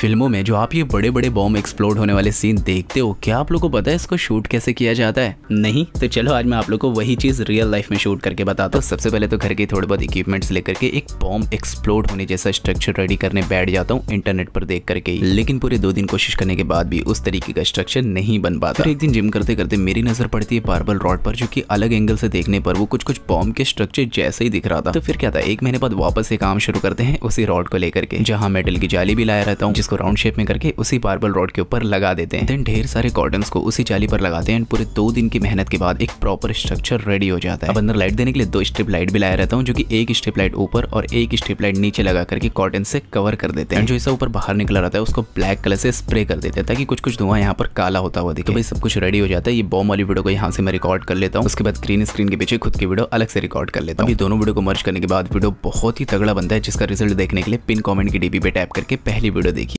फिल्मों में जो आप ये बड़े बड़े बॉम्ब एक्सप्लोड होने वाले सीन देखते हो क्या आप लोग को पता है इसको शूट कैसे किया जाता है नहीं तो चलो आज मैं आप लोग को वही चीज रियल लाइफ में शूट करके बताता हूँ सबसे पहले तो घर के थोड़े बहुत इक्विपमेंट्स लेकर के एक बॉम्ब एक्सप्लोड होने जैसा स्ट्रक्चर रेडी करने बैठ जाता हूँ इंटरनेट पर देख करके लेकिन पूरे दो दिन कोशिश करने के बाद भी उस तरीके का स्ट्रक्चर नहीं बन पाता एक दिन जिम करते करते मेरी नजर पड़ती है पार्बल रॉड पर जो की अलग एंगल से देखने पर वो कुछ कुछ बॉम्ब के स्ट्रक्चर जैसे ही दिख रहा था तो फिर क्या था एक महीने बाद वापस से काम शुरू करते हैं उसी रॉड को लेकर के जहाँ मेटल की जाली भी लाया रहता हूँ को राउंड शेप में करके उसी बार्बल रॉड के ऊपर लगा देते हैं देन ढेर सारे कॉर्डन को उसी चाली पर लगाते हैं पूरे दो दिन की मेहनत के बाद एक प्रॉपर स्ट्रक्चर रेडी हो जाता है अब अंदर लाइट देने के लिए दो स्ट्रिप लाइट भी लाया रहता हूँ जो की एक स्ट्रिप लाइट ऊपर और एक स्ट्रिप लाइट नीचे लगा करके कॉटन से कवर कर देते हैं जो हिस्सा ऊपर बाहर निकला रहता है उसको ब्लैक कलर से स्प्रे कर देते हैं ताकि कुछ कुछ धुआं यहाँ पर काला होता हुआ दिखे तो भाई सब कुछ रेडी हो जाता है ये बॉम वाली वीडियो को यहाँ से मैं रिकॉर्ड कर लेता हूँ उसके बाद ग्रीन स्क्रीन के पीछे खुद की वीडियो अलग से रिकॉर्ड कर लेता हूँ दोनों वीडियो को मर्ज करने के बाद वीडियो बहुत ही तगड़ा बनता है जिसका रिजल्ट देखने के लिए पिन कॉमेंट की डीबी पे टैप करके पहली वीडियो देखिए